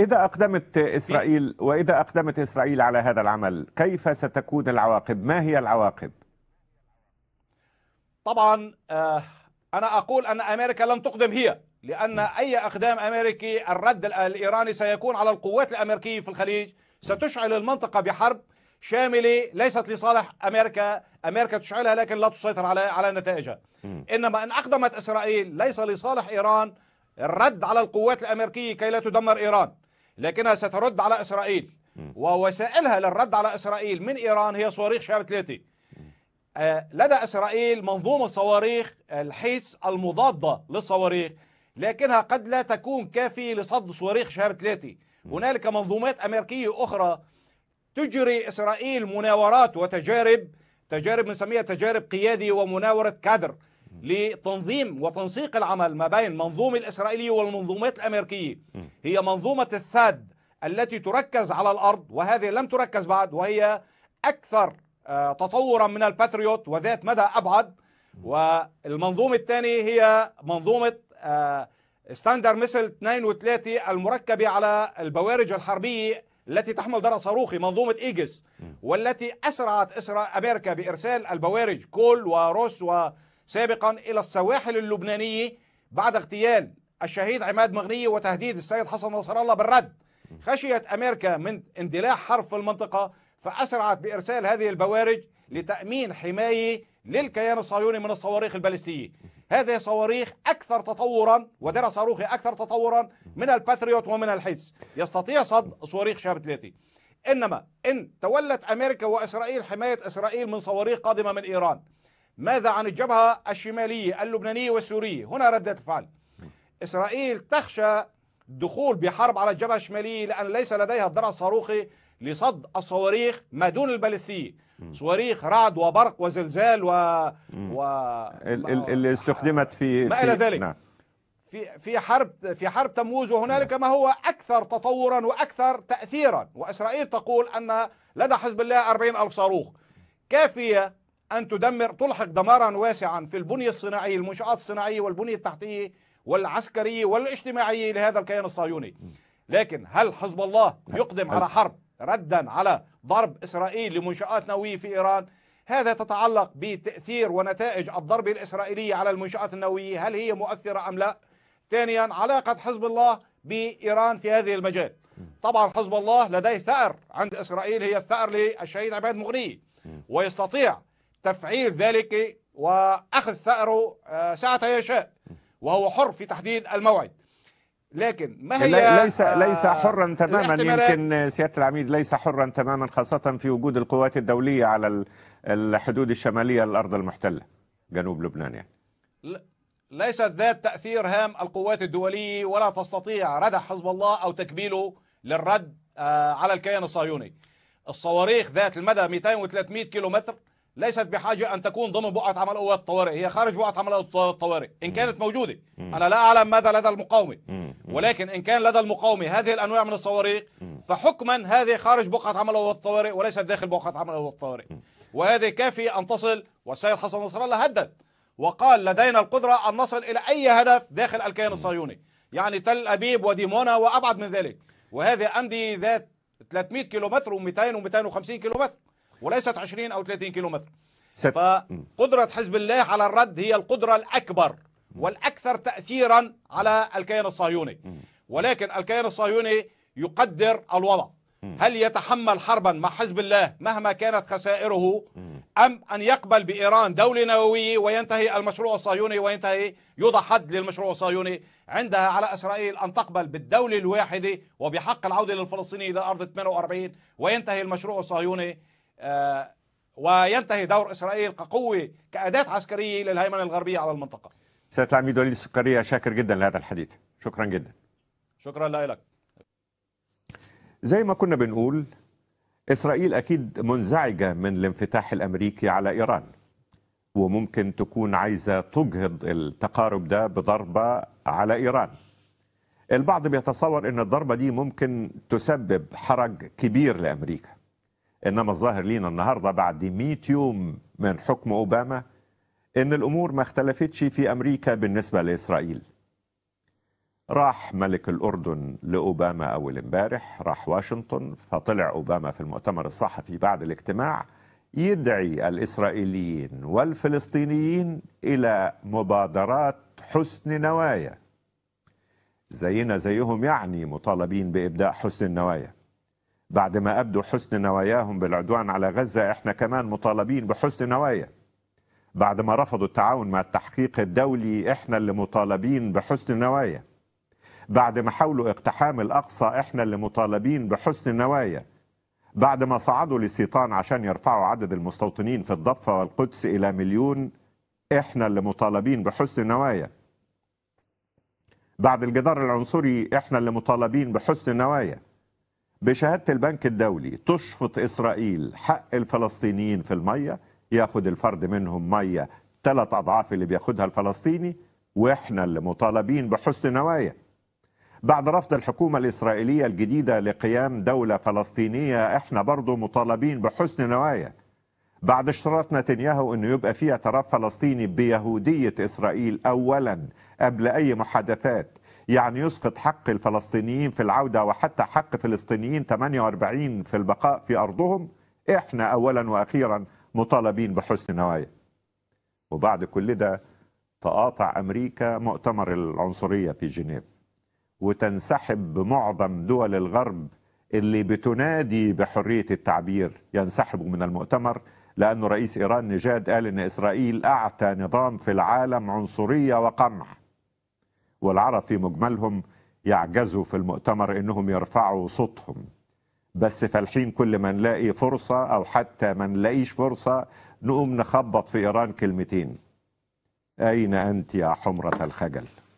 إذا أقدمت إسرائيل إيه. وإذا أقدمت إسرائيل على هذا العمل كيف ستكون العواقب ما هي العواقب طبعا آه، أنا أقول أن أمريكا لن تقدم هي لأن أي أقدام أمريكي الرد الإيراني سيكون على القوات الأمريكية في الخليج ستشعل المنطقة بحرب شاملة ليست لصالح أمريكا أمريكا تشعلها لكن لا تسيطر على على نتائجها إنما إن أقدمت إسرائيل ليس لصالح إيران الرد على القوات الأمريكية كي لا تدمر إيران لكنها سترد على إسرائيل ووسائلها للرد على إسرائيل من إيران هي صواريخ شهاب 3 آه، لدى إسرائيل منظومة صواريخ الحيس المضادة للصواريخ لكنها قد لا تكون كافية لصد صواريخ شهاب 3 هنالك منظومات أمريكية أخرى تجري إسرائيل مناورات وتجارب تجارب بنسميها تجارب قيادي ومناورة كادر لتنظيم وتنسيق العمل ما بين منظومة الإسرائيلية والمنظومات الأمريكية هي منظومة الثاد التي تركز على الأرض وهذه لم تركز بعد وهي أكثر آه، تطورا من الباتريوت وذات مدى أبعد والمنظومة الثانية هي منظومة ستاندر ميسل 2 و3 المركبة على البوارج الحربية التي تحمل درع صاروخي منظومة إيجس والتي أسرعت إسرائيل أمريكا بإرسال البوارج كول وروس و سابقا إلى السواحل اللبنانية بعد اغتيال الشهيد عماد مغنية وتهديد السيد حسن نصر الله بالرد خشيت أمريكا من اندلاع حرب في المنطقة فأسرعت بإرسال هذه البوارج لتأمين حماية للكيان الصهيوني من الصواريخ البالستية هذه صواريخ أكثر تطورا ودرع صاروخي أكثر تطورا من الباتريوت ومن الحس يستطيع صد صواريخ شهاب 3 إنما إن تولت أمريكا وإسرائيل حماية إسرائيل من صواريخ قادمة من إيران ماذا عن الجبهة الشمالية اللبنانية والسورية هنا ردة فعل إسرائيل تخشى الدخول بحرب على الجبهة الشمالية لأن ليس لديها الدرع الصاروخي لصد الصواريخ ما دون البالستية صواريخ رعد وبرق وزلزال و, و... اللي استخدمت في ما إلى ذلك نعم. في في حرب في حرب تموز وهنالك نعم. ما هو اكثر تطورا واكثر تاثيرا واسرائيل تقول ان لدى حزب الله 40 الف صاروخ كافيه أن تدمر تلحق دمارا واسعا في البنية الصناعية المنشآت الصناعية والبنية التحتية والعسكرية والاجتماعية لهذا الكيان الصهيوني لكن هل حزب الله نعم. يقدم على حرب ردا على ضرب إسرائيل لمنشآت نووية في إيران هذا تتعلق بتأثير ونتائج الضربة الإسرائيلية على المنشآت النووية هل هي مؤثرة أم لا ثانيا علاقة حزب الله بإيران في هذه المجال طبعا حزب الله لديه ثأر عند إسرائيل هي الثأر للشهيد عباد مغني ويستطيع تفعيل ذلك واخذ ثأره آه، ساعة يشاء وهو حر في تحديد الموعد لكن ما هي ليس ليس آه، حرا تماما يمكن سياده العميد ليس حرا تماما خاصه في وجود القوات الدوليه على الحدود الشماليه للارض المحتله جنوب لبنان يعني ليست ذات تاثير هام القوات الدوليه ولا تستطيع ردع حزب الله او تكبيله للرد آه، على الكيان الصهيوني الصواريخ ذات المدى 200 و300 كيلومتر ليست بحاجة أن تكون ضمن بقعة عمل قوات الطوارئ هي خارج بقعة عمل الطوارئ إن كانت موجودة أنا لا أعلم ماذا لدى المقاومة ولكن إن كان لدى المقاومة هذه الأنواع من الصواريخ فحكما هذه خارج بقعة عمل قوات الطوارئ وليست داخل بقعة عمل قوات الطوارئ وهذه كافية أن تصل والسيد حسن نصر الله هدد وقال لدينا القدرة أن نصل إلى أي هدف داخل الكيان الصهيوني يعني تل أبيب وديمونا وأبعد من ذلك وهذه عندي ذات 300 كيلومتر و200 و250 كيلومتر وليست 20 أو 30 كيلو متر فقدرة حزب الله على الرد هي القدرة الأكبر والأكثر تأثيرا على الكيان الصهيوني ولكن الكيان الصهيوني يقدر الوضع هل يتحمل حربا مع حزب الله مهما كانت خسائره أم أن يقبل بإيران دولة نووية وينتهي المشروع الصهيوني وينتهي يوضع حد للمشروع الصهيوني عندها على إسرائيل أن تقبل بالدولة الواحدة وبحق العودة للفلسطينيين إلى أرض 48 وينتهي المشروع الصهيوني آه، وينتهي دور إسرائيل كقوة كأداة عسكرية للهيمنة الغربية على المنطقة سيادة العميد وليد السكرية شاكر جدا لهذا الحديث شكرا جدا شكرا لك زي ما كنا بنقول إسرائيل أكيد منزعجة من الانفتاح الأمريكي على إيران وممكن تكون عايزة تجهض التقارب ده بضربة على إيران البعض بيتصور أن الضربة دي ممكن تسبب حرج كبير لأمريكا انما الظاهر لينا النهارده بعد 100 يوم من حكم اوباما ان الامور ما اختلفتش في امريكا بالنسبه لاسرائيل راح ملك الاردن لاوباما اول امبارح راح واشنطن فطلع اوباما في المؤتمر الصحفي بعد الاجتماع يدعي الاسرائيليين والفلسطينيين الى مبادرات حسن نوايا زينا زيهم يعني مطالبين بابداء حسن النوايا بعد ما أبدوا حسن نواياهم بالعدوان على غزة إحنا كمان مطالبين بحسن نوايا بعد ما رفضوا التعاون مع التحقيق الدولي إحنا اللي مطالبين بحسن نوايا بعد ما حاولوا اقتحام الأقصى إحنا اللي مطالبين بحسن النوايا بعد ما صعدوا للسيطان عشان يرفعوا عدد المستوطنين في الضفة والقدس إلى مليون إحنا اللي مطالبين بحسن النوايا بعد الجدار العنصري إحنا اللي مطالبين بحسن النوايا بشهاده البنك الدولي تشفط اسرائيل حق الفلسطينيين في الميه ياخد الفرد منهم ميه ثلاث اضعاف اللي بياخدها الفلسطيني واحنا اللي مطالبين بحسن نوايا بعد رفض الحكومة الإسرائيلية الجديدة لقيام دولة فلسطينية احنا برضو مطالبين بحسن نوايا بعد اشتراط نتنياهو انه يبقى فيها اعتراف فلسطيني بيهودية اسرائيل اولا قبل اي محادثات يعني يسقط حق الفلسطينيين في العودة وحتى حق فلسطينيين 48 في البقاء في أرضهم إحنا أولا وأخيرا مطالبين بحسن نوايا وبعد كل ده تقاطع أمريكا مؤتمر العنصرية في جنيف وتنسحب معظم دول الغرب اللي بتنادي بحرية التعبير ينسحبوا من المؤتمر لأن رئيس إيران نجاد قال إن إسرائيل أعتى نظام في العالم عنصرية وقمع والعرب في مجملهم يعجزوا في المؤتمر انهم يرفعوا صوتهم بس فالحين كل ما نلاقي فرصه او حتى ما نلاقيش فرصه نقوم نخبط في ايران كلمتين اين انت يا حمره الخجل